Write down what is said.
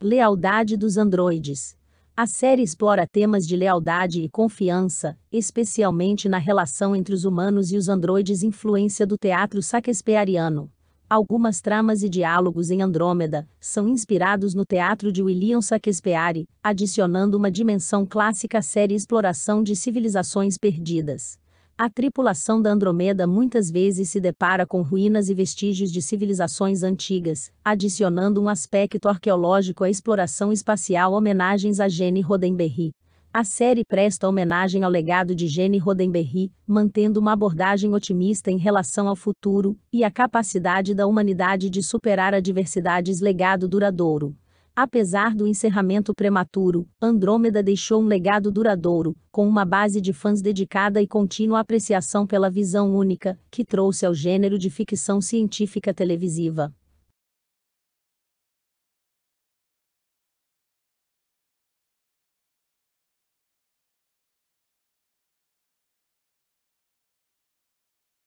Lealdade dos Androides. A série explora temas de lealdade e confiança, especialmente na relação entre os humanos e os androides influência do teatro shakespeariano. Algumas tramas e diálogos em Andrômeda são inspirados no teatro de William Shakespeare, adicionando uma dimensão clássica à série exploração de civilizações perdidas. A tripulação da Andromeda muitas vezes se depara com ruínas e vestígios de civilizações antigas, adicionando um aspecto arqueológico à exploração espacial homenagens a Gene Roddenberry. A série presta homenagem ao legado de Gene Roddenberry, mantendo uma abordagem otimista em relação ao futuro e à capacidade da humanidade de superar adversidades legado duradouro. Apesar do encerramento prematuro, Andrômeda deixou um legado duradouro, com uma base de fãs dedicada e contínua apreciação pela visão única que trouxe ao gênero de ficção científica televisiva.